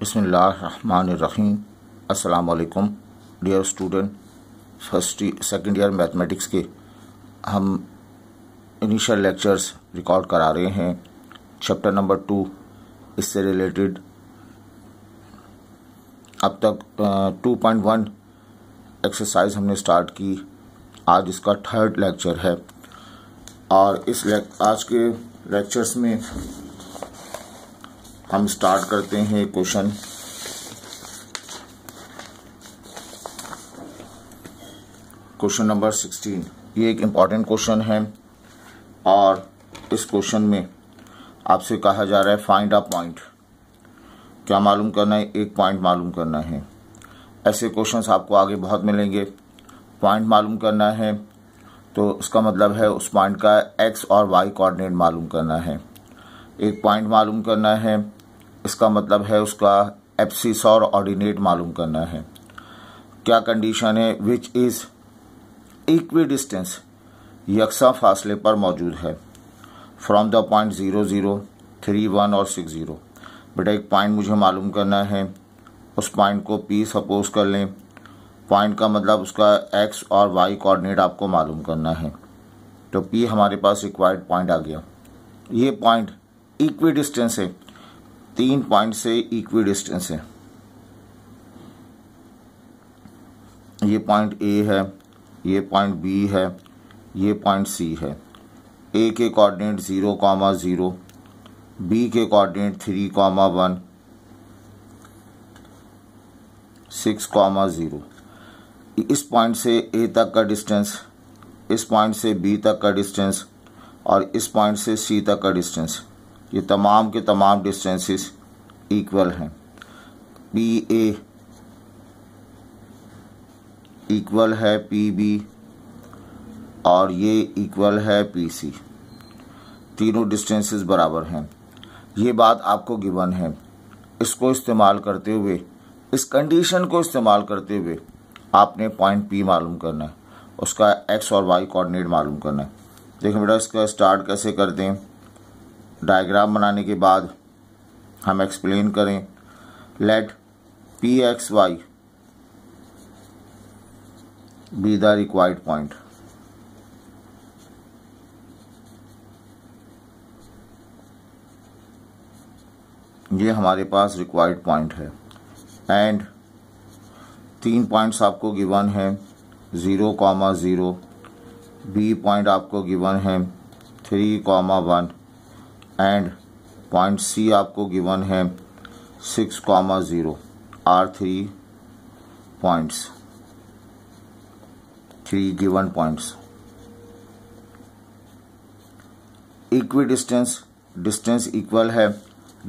बसमीम असलकम dear student first second year mathematics के हम इनिशियल लेक्चर्स रिकॉर्ड करा रहे हैं चैप्टर नंबर टू इससे रिलेटेड अब तक टू पॉइंट वन एक्सरसाइज हमने स्टार्ट की आज इसका थर्ड लेक्चर है और इस आज के लेक्चर्स में हम स्टार्ट करते हैं क्वेश्चन क्वेश्चन नंबर सिक्सटीन ये एक इम्पॉर्टेंट क्वेश्चन है और इस क्वेश्चन में आपसे कहा जा रहा है फाइंड अ पॉइंट क्या मालूम करना है एक पॉइंट मालूम करना है ऐसे क्वेश्चंस आपको आगे बहुत मिलेंगे पॉइंट मालूम करना है तो इसका मतलब है उस पॉइंट का एक्स और वाई कोऑर्डिनेट मालूम करना है एक पॉइंट मालूम करना है इसका मतलब है उसका एप्सिस और ऑर्डिनेट मालूम करना है क्या कंडीशन है विच इज़ इक्वी डिस्टेंस यकसा फासले पर मौजूद है from the point zero zero three one और सिक्स ज़ीरो बेटा एक पॉइंट मुझे मालूम करना है उस पॉइंट को पी सपोज कर लें पॉइंट का मतलब उसका एक्स और वाई कोऑर्डिनेट आपको मालूम करना है तो पी हमारे पास रिक्वायर्ड पॉइंट आ गया ये पॉइंट इक्वी डिस्टेंस है तीन पॉइंट से इक्वी डिस्टेंस है ये पॉइंट ए है ये पॉइंट बी है ये पॉइंट सी है ए के coordinate zero comma zero B के coordinate three comma one six comma zero इस पॉइंट से ए तक का डिस्टेंस इस पॉइंट से बी तक का डिस्टेंस और इस पॉइंट से सी तक का डिस्टेंस ये तमाम के तमाम डिस्टेंसेस इक्वल हैं पी ए इक्वल है पी बी और ये इक्वल है पी सी तीनों डिस्टेंसेस बराबर हैं ये बात आपको गिवन है इसको इस्तेमाल करते हुए इस कंडीशन को इस्तेमाल करते हुए आपने पॉइंट पी मालूम करना है उसका एक्स और वाई कोऑर्डिनेट मालूम करना है देखिए बेटा इसका स्टार्ट कैसे करते हैं डायग्राम बनाने के बाद हम एक्सप्लेन करें let P X Y be the required point ये हमारे पास रिक्वायर्ड पॉइंट है एंड तीन पॉइंट्स आपको गिवन है zero comma zero B point आपको गिवन है three comma one and point C आपको गिवन है six comma zero are three points three given points equidistance distance equal है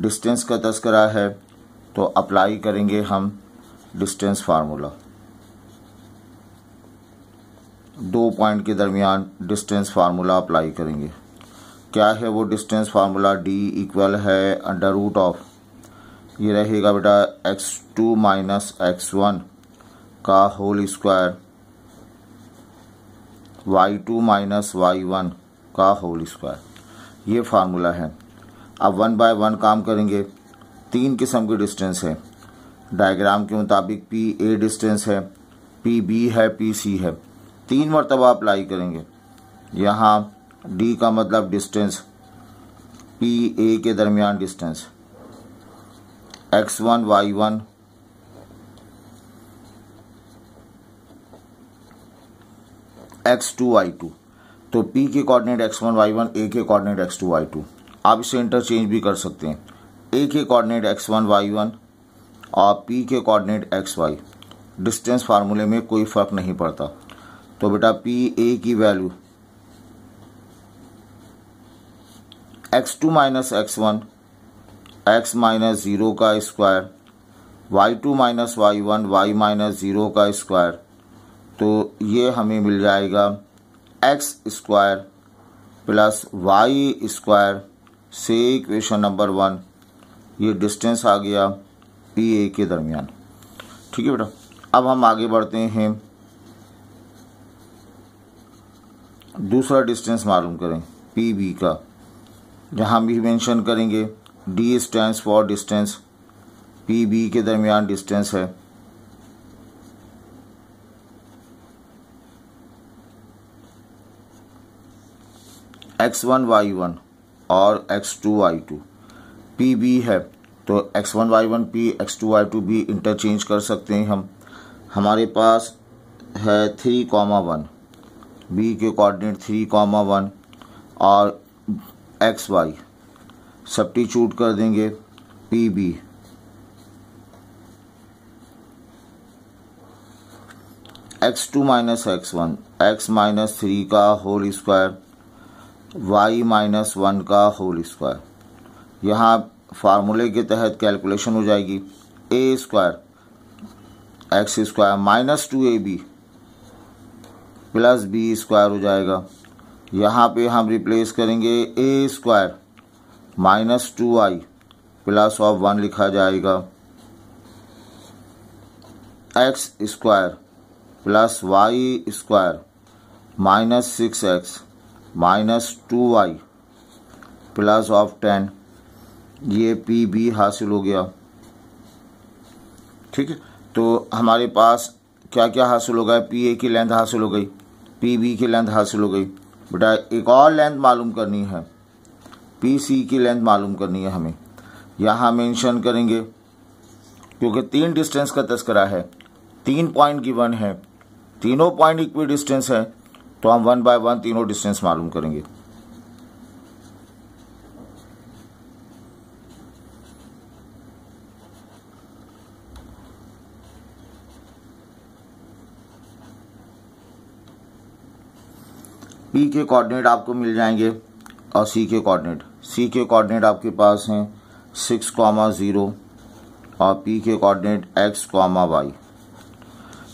distance का तस्करा है तो अप्लाई करेंगे हम डिस्टेंस फार्मूला दो पॉइंट के दरमियान डिस्टेंस फार्मूला अप्लाई करेंगे क्या है वो डिस्टेंस फार्मूला डी इक्वल है अंडर रूट ऑफ ये रहेगा बेटा X two minus X one का whole square Y two minus Y one का होल स्क्वायर ये फार्मूला है अब वन बाय वन काम करेंगे तीन किस्म के डिस्टेंस है डायग्राम के मुताबिक पी ए डिस्टेंस है पी बी है पी सी है तीन मरतबा अप्लाई करेंगे यहाँ डी का मतलब डिस्टेंस पी ए के दरमियान distance X one Y one X two Y two तो पी के coordinate X one Y one A के coordinate X two Y two आप इसे इंटरचेंज भी कर सकते हैं ए के coordinate X one Y one और पी के कोऑर्डिनेट एक्स वाई डिस्टेंस फार्मूले में कोई फ़र्क नहीं पड़ता तो बेटा पी ए की value X two minus X one X minus zero का square Y two minus Y one Y minus zero का स्क्वायर तो ये हमें मिल जाएगा x square plus Y square से इक्वेशन नंबर वन ये डिस्टेंस आ गया पी e ए के दरमियान ठीक है बेटा अब हम आगे बढ़ते हैं दूसरा डिस्टेंस मालूम करें पी बी का यहाँ भी मेंशन करेंगे D stand for distance P B के दरमियान डिस्टेंस है एक्स वन वाई वन और X two Y two P B है तो X one Y one P X two Y two B interchange कर सकते हैं हम हमारे पास है थ्री कॉमा वन बी के कोऑर्डिनेट थ्री कॉमा वन और एक्स वाई चूट कर देंगे P B X two minus X one X minus three का whole square Y minus one का होल स्क्वायर यहाँ फार्मूले के तहत कैलकुलेशन हो जाएगी A square x square minus two A B plus B square हो जाएगा यहाँ पे हम रिप्लेस करेंगे A square minus two I plus of one लिखा जाएगा x square plus Y square minus six X minus two Y plus of ten ये P B हासिल हो गया ठीक है तो हमारे पास क्या क्या हासिल हो गया पी ए की लेंथ हासिल हो गई पी बी की लेंथ हासिल हो गई बेटा एक और लेंथ मालूम करनी है पी सी की लेंथ मालूम करनी है हमें यहाँ मेंशन करेंगे क्योंकि तीन डिस्टेंस का तस्करा है तीन पॉइंट गिवन है तीनों पॉइंट इक्वी डिस्टेंस है तो हम वन बाय वन तीनों डिस्टेंस मालूम करेंगे डी के कोऑर्डिनेट आपको मिल जाएंगे और सी के कोऑर्डिनेट सी के कोऑर्डिनेट आपके पास हैं सिक्स कॉमा ज़ीरो और पी के कोऑर्डिनेट एक्स कॉमा वाई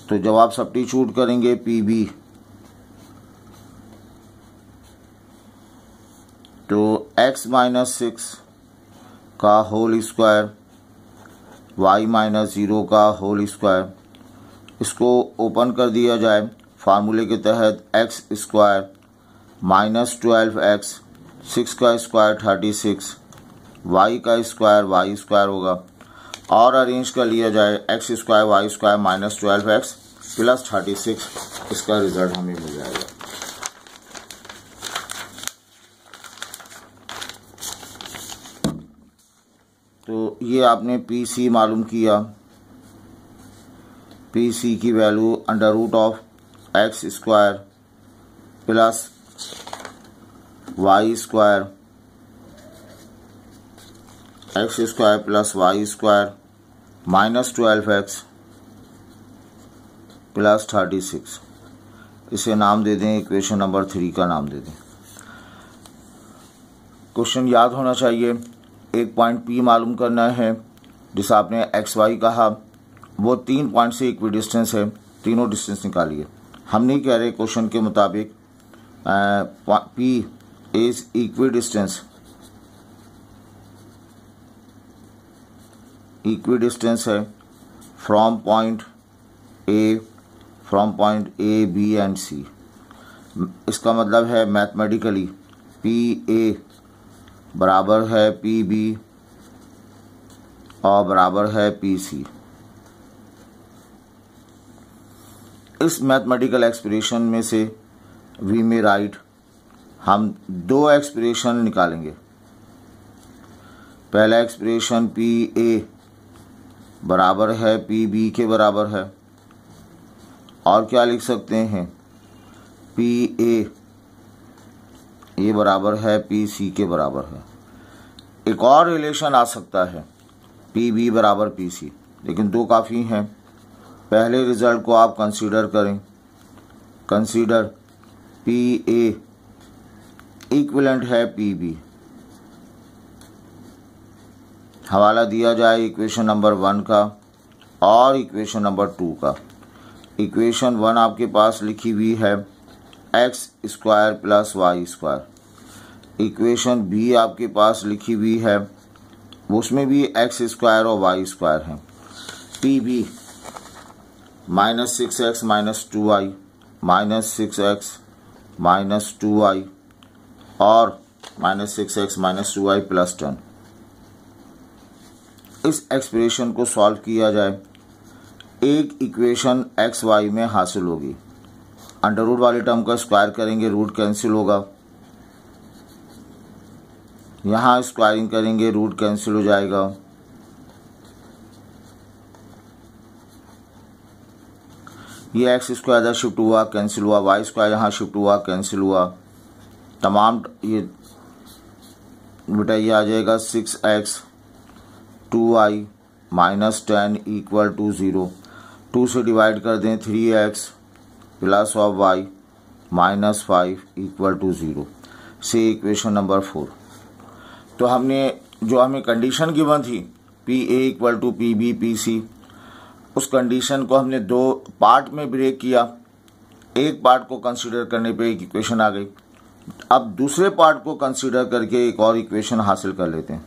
तो जब आप सब्टीट्यूट करेंगे पी बी तो एक्स माइनस सिक्स का whole square Y minus zero का होल स्क्वायर इसको ओपन कर दिया जाए फार्मूले के तहत X square minus twelve X six का स्क्वायर थर्टी सिक्स वाई का स्क्वायर वाई स्क्वायर होगा और अरेंज कर लिया जाए X square Y square minus twelve x plus thirty six इसका रिजल्ट हमें मिल जाएगा तो ये आपने पी सी मालूम किया पी सी की value under root of X square plus Y square x square plus Y square minus twelve x plus thirty six इसे नाम दे दें इक्वेशन नंबर थ्री का नाम दे दें क्वेश्चन याद होना चाहिए एक पॉइंट पी मालूम करना है जिसे आपने एक्स वाई कहा वो तीन पॉइंट से इक्वी डिस्टेंस है तीनों डिस्टेंस निकालिए हम नहीं कह रहे क्वेश्चन के मुताबिक पी is equidistance equidistance है from point A from point A B and C इसका मतलब है मैथमेटिकली पी ए बराबर है पी बी और बराबर है पी सी इस मैथमेटिकल एक्सप्रेशन में से वी मे राइट हम दो एक्सप्रेशन निकालेंगे पहला एक्सप्रेशन पी ए बराबर है पी बी के बराबर है और क्या लिख सकते हैं पी ए ये बराबर है पी सी के बराबर है एक और रिलेशन आ सकता है पी बी बराबर पी सी लेकिन दो काफ़ी हैं पहले रिजल्ट को आप कंसीडर करें कंसीडर पी ए इक्विलेंट है पी बी हवाला दिया जाए इक्वेशन नंबर वन का और इक्वेशन नंबर टू का इक्वेशन वन आपके पास लिखी हुई है X square plus Y square equation B आपके पास लिखी हुई है उसमें भी एक्स स्क्वायर और वाई स्क्वायर है P B minus six X minus two I minus six X minus two I और minus six X minus two I plus ten इस एक्सप्रेशन को सॉल्व किया जाए एक इक्वेशन एक्स वाई में हासिल होगी अंडर रूट वाले टर्म का स्क्वायर करेंगे रूट कैंसिल होगा यहाँ स्क्वायरिंग करेंगे रूट कैंसिल हो जाएगा ये एक्स स्क्वायर इधर शिफ्ट हुआ कैंसिल हुआ वाई स्क्वायर यहाँ शिफ्ट हुआ कैंसिल हुआ तमाम ये बेटा ये आ जाएगा six X two I minus ten equal to zero two से डिवाइड कर दें three x plus of Y minus five equal to zero से इक्वेशन नंबर फोर तो हमने जो हमें कंडीशन गिवन थी P A equal to P B P C उस कंडीशन को हमने दो पार्ट में ब्रेक किया एक पार्ट को कंसिडर करने पे एक इक्वेशन आ गई अब दूसरे पार्ट को कंसीडर करके एक और इक्वेशन हासिल कर लेते हैं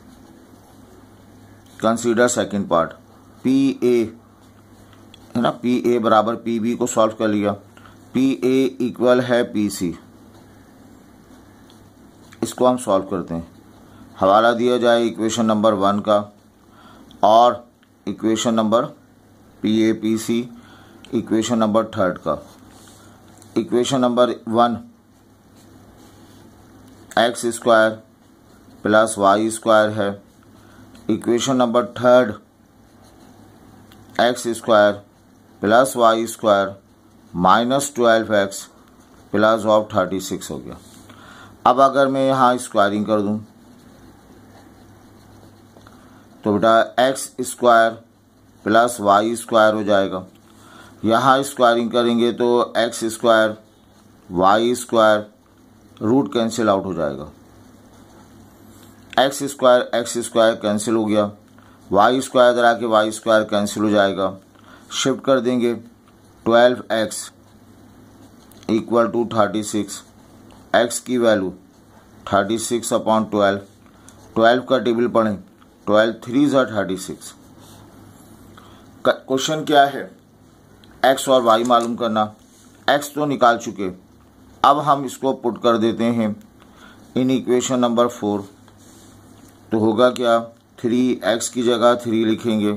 consider second part P A है ना पी ए बराबर पी बी को सॉल्व कर लिया पी ए इक्वल है पी सी इसको हम सॉल्व करते हैं हवाला दिया जाए इक्वेशन नंबर वन का और equation number P A P C equation number third का equation number one x square plus Y square है equation number third x square plus Y square minus twelve x plus of thirty six हो गया अब अगर मैं यहाँ squaring कर दूँ तो बेटा x square plus Y square हो जाएगा यहाँ स्क्वायरिंग करेंगे तो x square Y square root cancel out हो जाएगा x square x square cancel हो गया वाई स्क्वायर इधर आके वाई स्क्वायर कैंसिल हो जाएगा शिफ्ट कर देंगे twelve x equal to thirty six x की value thirty six upon twelve twelve का टेबल पढ़ें ट्वेल्व थ्री ज़ा थर्टी सिक्स क्वेश्चन क्या है एक्स और वाई मालूम करना एक्स तो निकाल चुके अब हम इसको पुट कर देते हैं इन इक्वेशन नंबर फोर तो होगा क्या थ्री एक्स की जगह थ्री लिखेंगे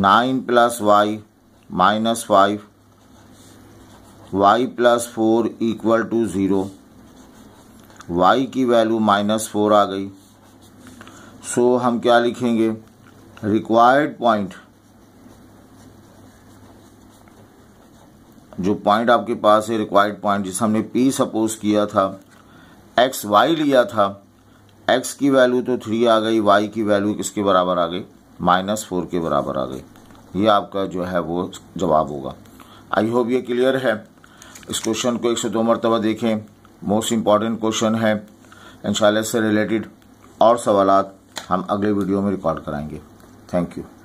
nine plus y minus five y plus four equal to zero y की वैल्यू माइनस फोर आ गई सो so, हम क्या लिखेंगे रिक्वायर्ड पॉइंट जो पॉइंट आपके पास है रिक्वायर्ड पॉइंट जिसे हमने पी सपोज किया था एक्स वाई लिया था एक्स की वैल्यू तो थ्री आ गई वाई की वैल्यू किसके बराबर आ गई माइनस फोर के बराबर आ गई ये आपका जो है वो जवाब होगा आई होप ये क्लियर है इस क्वेश्चन को एक से दो मरतबा देखें मोस्ट इम्पॉर्टेंट क्वेश्चन है इंशाल्लाह इससे रिलेटेड और सवाल हम अगले वीडियो में रिकॉर्ड कराएंगे थैंक यू